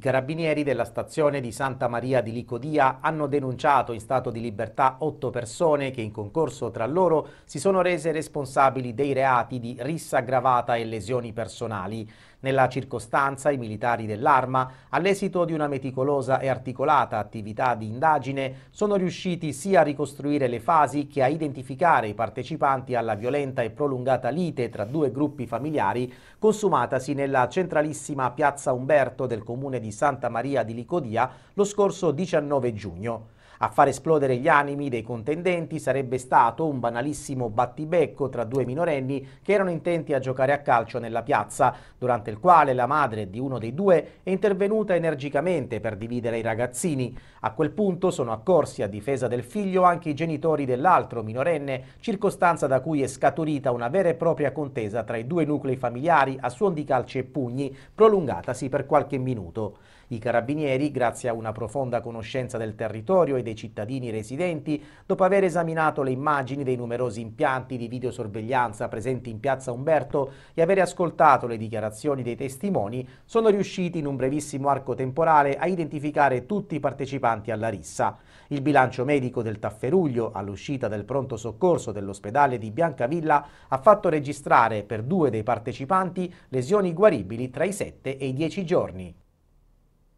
I carabinieri della stazione di Santa Maria di Licodia hanno denunciato in stato di libertà otto persone che in concorso tra loro si sono rese responsabili dei reati di rissa aggravata e lesioni personali. Nella circostanza i militari dell'arma, all'esito di una meticolosa e articolata attività di indagine, sono riusciti sia a ricostruire le fasi che a identificare i partecipanti alla violenta e prolungata lite tra due gruppi familiari consumatasi nella centralissima piazza Umberto del comune di di Santa Maria di Licodia lo scorso 19 giugno. A far esplodere gli animi dei contendenti sarebbe stato un banalissimo battibecco tra due minorenni che erano intenti a giocare a calcio nella piazza, durante il quale la madre di uno dei due è intervenuta energicamente per dividere i ragazzini. A quel punto sono accorsi a difesa del figlio anche i genitori dell'altro minorenne, circostanza da cui è scaturita una vera e propria contesa tra i due nuclei familiari a suon di calci e pugni, prolungatasi per qualche minuto. I carabinieri, grazie a una profonda conoscenza del territorio e dei dei cittadini residenti dopo aver esaminato le immagini dei numerosi impianti di videosorveglianza presenti in piazza Umberto e aver ascoltato le dichiarazioni dei testimoni, sono riusciti in un brevissimo arco temporale a identificare tutti i partecipanti alla rissa. Il bilancio medico del Tafferuglio, all'uscita del pronto soccorso dell'ospedale di Biancavilla, ha fatto registrare per due dei partecipanti lesioni guaribili tra i 7 e i 10 giorni.